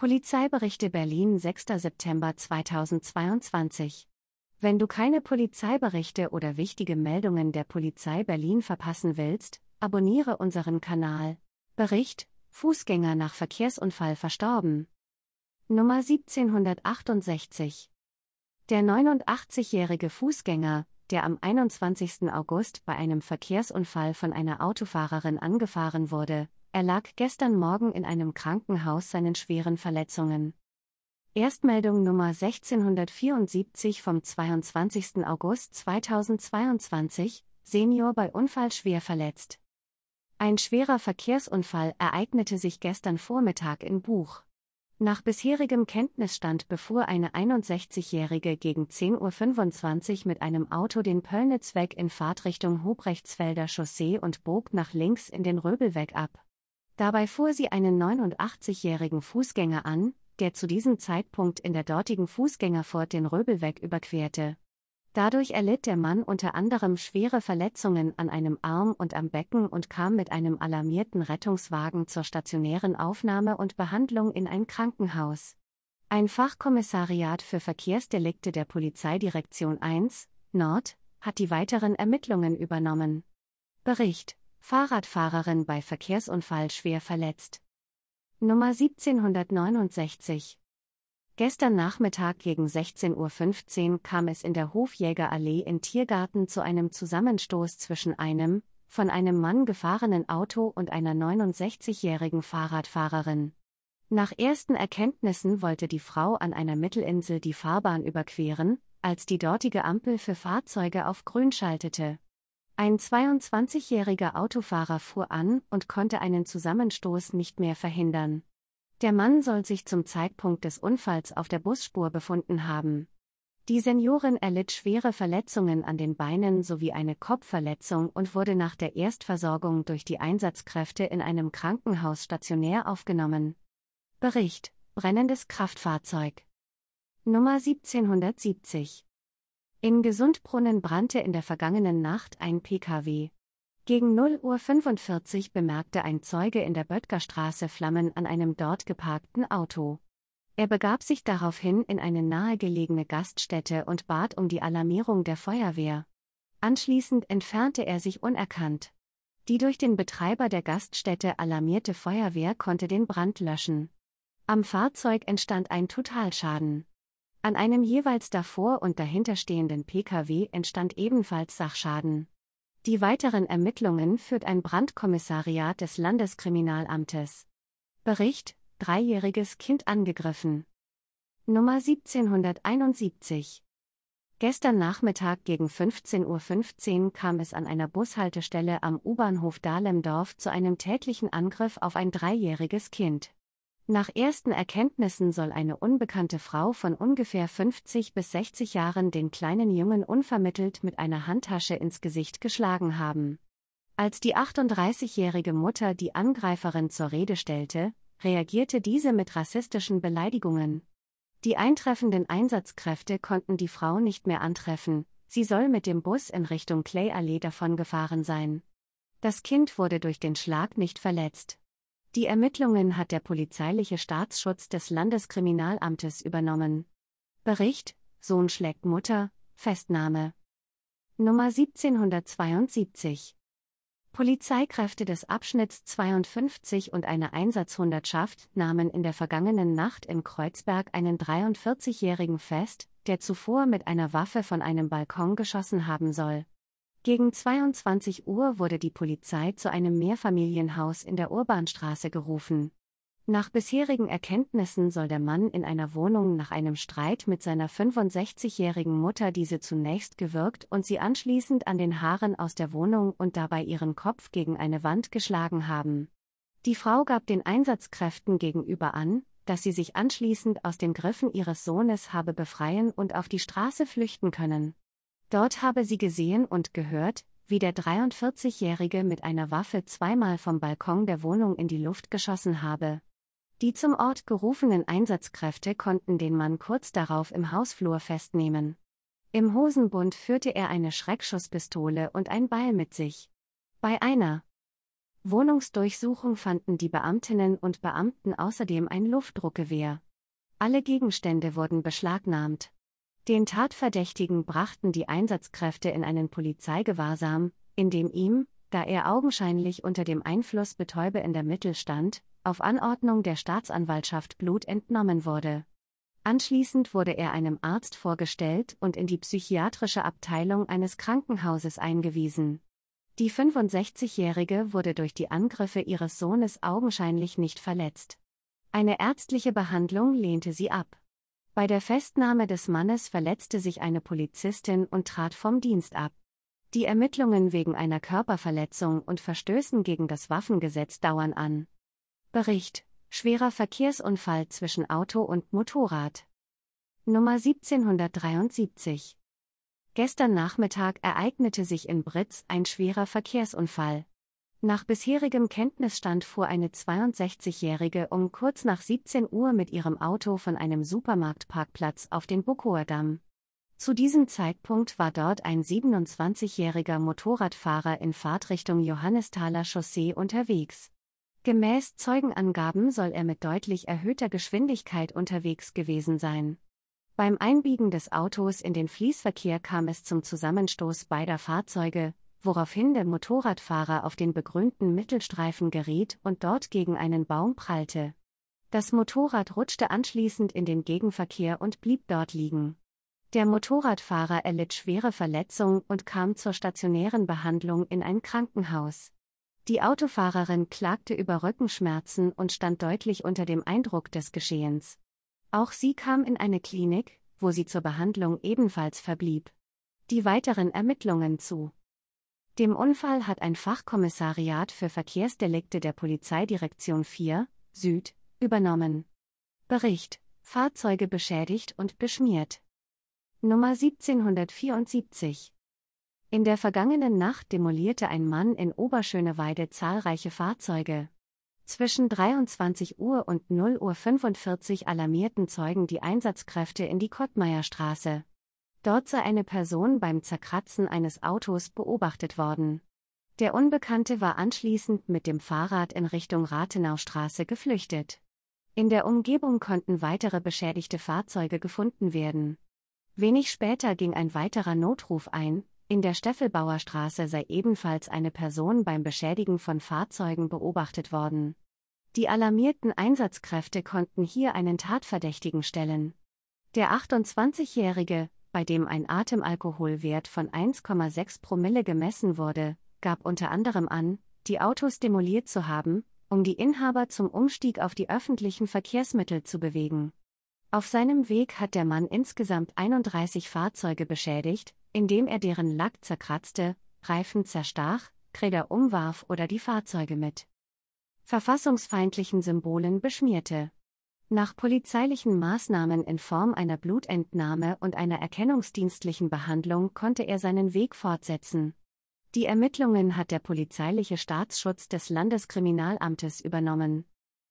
Polizeiberichte Berlin 6. September 2022 Wenn du keine Polizeiberichte oder wichtige Meldungen der Polizei Berlin verpassen willst, abonniere unseren Kanal. Bericht Fußgänger nach Verkehrsunfall verstorben. Nummer 1768 Der 89-jährige Fußgänger, der am 21. August bei einem Verkehrsunfall von einer Autofahrerin angefahren wurde, er lag gestern Morgen in einem Krankenhaus seinen schweren Verletzungen. Erstmeldung Nummer 1674 vom 22. August 2022, Senior bei Unfall schwer verletzt. Ein schwerer Verkehrsunfall ereignete sich gestern Vormittag in Buch. Nach bisherigem Kenntnisstand befuhr eine 61-Jährige gegen 10.25 Uhr mit einem Auto den Pöllnitzweg in Fahrtrichtung Hubrechtsfelder Chaussee und bog nach links in den Röbelweg ab. Dabei fuhr sie einen 89-jährigen Fußgänger an, der zu diesem Zeitpunkt in der dortigen Fußgängerfurt den Röbelweg überquerte. Dadurch erlitt der Mann unter anderem schwere Verletzungen an einem Arm und am Becken und kam mit einem alarmierten Rettungswagen zur stationären Aufnahme und Behandlung in ein Krankenhaus. Ein Fachkommissariat für Verkehrsdelikte der Polizeidirektion 1 Nord hat die weiteren Ermittlungen übernommen. Bericht Fahrradfahrerin bei Verkehrsunfall schwer verletzt. Nummer 1769. Gestern Nachmittag gegen 16.15 Uhr kam es in der Hofjägerallee in Tiergarten zu einem Zusammenstoß zwischen einem, von einem Mann gefahrenen Auto und einer 69-jährigen Fahrradfahrerin. Nach ersten Erkenntnissen wollte die Frau an einer Mittelinsel die Fahrbahn überqueren, als die dortige Ampel für Fahrzeuge auf Grün schaltete. Ein 22-jähriger Autofahrer fuhr an und konnte einen Zusammenstoß nicht mehr verhindern. Der Mann soll sich zum Zeitpunkt des Unfalls auf der Busspur befunden haben. Die Seniorin erlitt schwere Verletzungen an den Beinen sowie eine Kopfverletzung und wurde nach der Erstversorgung durch die Einsatzkräfte in einem Krankenhaus stationär aufgenommen. Bericht: Brennendes Kraftfahrzeug. Nummer 1770 in Gesundbrunnen brannte in der vergangenen Nacht ein Pkw. Gegen 0.45 Uhr bemerkte ein Zeuge in der Böttgerstraße Flammen an einem dort geparkten Auto. Er begab sich daraufhin in eine nahegelegene Gaststätte und bat um die Alarmierung der Feuerwehr. Anschließend entfernte er sich unerkannt. Die durch den Betreiber der Gaststätte alarmierte Feuerwehr konnte den Brand löschen. Am Fahrzeug entstand ein Totalschaden. An einem jeweils davor und dahinter stehenden Pkw entstand ebenfalls Sachschaden. Die weiteren Ermittlungen führt ein Brandkommissariat des Landeskriminalamtes. Bericht: Dreijähriges Kind angegriffen. Nummer 1771. Gestern Nachmittag gegen 15.15 Uhr kam es an einer Bushaltestelle am U-Bahnhof Dahlemdorf zu einem tätlichen Angriff auf ein dreijähriges Kind. Nach ersten Erkenntnissen soll eine unbekannte Frau von ungefähr 50 bis 60 Jahren den kleinen Jungen unvermittelt mit einer Handtasche ins Gesicht geschlagen haben. Als die 38-jährige Mutter die Angreiferin zur Rede stellte, reagierte diese mit rassistischen Beleidigungen. Die eintreffenden Einsatzkräfte konnten die Frau nicht mehr antreffen, sie soll mit dem Bus in Richtung Clay Allee davongefahren sein. Das Kind wurde durch den Schlag nicht verletzt. Die Ermittlungen hat der polizeiliche Staatsschutz des Landeskriminalamtes übernommen. Bericht: Sohn schlägt Mutter, Festnahme. Nummer 1772. Polizeikräfte des Abschnitts 52 und eine Einsatzhundertschaft nahmen in der vergangenen Nacht in Kreuzberg einen 43-Jährigen fest, der zuvor mit einer Waffe von einem Balkon geschossen haben soll. Gegen 22 Uhr wurde die Polizei zu einem Mehrfamilienhaus in der Urbanstraße gerufen. Nach bisherigen Erkenntnissen soll der Mann in einer Wohnung nach einem Streit mit seiner 65-jährigen Mutter diese zunächst gewürgt und sie anschließend an den Haaren aus der Wohnung und dabei ihren Kopf gegen eine Wand geschlagen haben. Die Frau gab den Einsatzkräften gegenüber an, dass sie sich anschließend aus den Griffen ihres Sohnes habe befreien und auf die Straße flüchten können. Dort habe sie gesehen und gehört, wie der 43-Jährige mit einer Waffe zweimal vom Balkon der Wohnung in die Luft geschossen habe. Die zum Ort gerufenen Einsatzkräfte konnten den Mann kurz darauf im Hausflur festnehmen. Im Hosenbund führte er eine Schreckschusspistole und ein Beil mit sich. Bei einer Wohnungsdurchsuchung fanden die Beamtinnen und Beamten außerdem ein Luftdruckgewehr. Alle Gegenstände wurden beschlagnahmt. Den Tatverdächtigen brachten die Einsatzkräfte in einen Polizeigewahrsam, in dem ihm, da er augenscheinlich unter dem Einfluss betäubender Mittel stand, auf Anordnung der Staatsanwaltschaft Blut entnommen wurde. Anschließend wurde er einem Arzt vorgestellt und in die psychiatrische Abteilung eines Krankenhauses eingewiesen. Die 65-Jährige wurde durch die Angriffe ihres Sohnes augenscheinlich nicht verletzt. Eine ärztliche Behandlung lehnte sie ab. Bei der Festnahme des Mannes verletzte sich eine Polizistin und trat vom Dienst ab. Die Ermittlungen wegen einer Körperverletzung und Verstößen gegen das Waffengesetz dauern an. Bericht Schwerer Verkehrsunfall zwischen Auto und Motorrad. Nummer 1773. Gestern Nachmittag ereignete sich in Britz ein schwerer Verkehrsunfall. Nach bisherigem Kenntnisstand fuhr eine 62-Jährige um kurz nach 17 Uhr mit ihrem Auto von einem Supermarktparkplatz auf den Bukower Damm. Zu diesem Zeitpunkt war dort ein 27-jähriger Motorradfahrer in Fahrtrichtung Johannesthaler Chaussee unterwegs. Gemäß Zeugenangaben soll er mit deutlich erhöhter Geschwindigkeit unterwegs gewesen sein. Beim Einbiegen des Autos in den Fließverkehr kam es zum Zusammenstoß beider Fahrzeuge, woraufhin der Motorradfahrer auf den begrünten Mittelstreifen geriet und dort gegen einen Baum prallte. Das Motorrad rutschte anschließend in den Gegenverkehr und blieb dort liegen. Der Motorradfahrer erlitt schwere Verletzungen und kam zur stationären Behandlung in ein Krankenhaus. Die Autofahrerin klagte über Rückenschmerzen und stand deutlich unter dem Eindruck des Geschehens. Auch sie kam in eine Klinik, wo sie zur Behandlung ebenfalls verblieb. Die weiteren Ermittlungen zu dem Unfall hat ein Fachkommissariat für Verkehrsdelikte der Polizeidirektion 4 Süd übernommen. Bericht: Fahrzeuge beschädigt und beschmiert. Nummer 1774. In der vergangenen Nacht demolierte ein Mann in Oberschöneweide zahlreiche Fahrzeuge. Zwischen 23 Uhr und 0.45 Uhr alarmierten Zeugen die Einsatzkräfte in die Kottmeierstraße. Dort sei eine Person beim Zerkratzen eines Autos beobachtet worden. Der Unbekannte war anschließend mit dem Fahrrad in Richtung Rathenaustraße geflüchtet. In der Umgebung konnten weitere beschädigte Fahrzeuge gefunden werden. Wenig später ging ein weiterer Notruf ein, in der Steffelbauer Straße sei ebenfalls eine Person beim Beschädigen von Fahrzeugen beobachtet worden. Die alarmierten Einsatzkräfte konnten hier einen Tatverdächtigen stellen. Der 28-Jährige, bei dem ein Atemalkoholwert von 1,6 Promille gemessen wurde, gab unter anderem an, die Autos demoliert zu haben, um die Inhaber zum Umstieg auf die öffentlichen Verkehrsmittel zu bewegen. Auf seinem Weg hat der Mann insgesamt 31 Fahrzeuge beschädigt, indem er deren Lack zerkratzte, Reifen zerstach, Kräder umwarf oder die Fahrzeuge mit verfassungsfeindlichen Symbolen beschmierte. Nach polizeilichen Maßnahmen in Form einer Blutentnahme und einer erkennungsdienstlichen Behandlung konnte er seinen Weg fortsetzen. Die Ermittlungen hat der polizeiliche Staatsschutz des Landeskriminalamtes übernommen.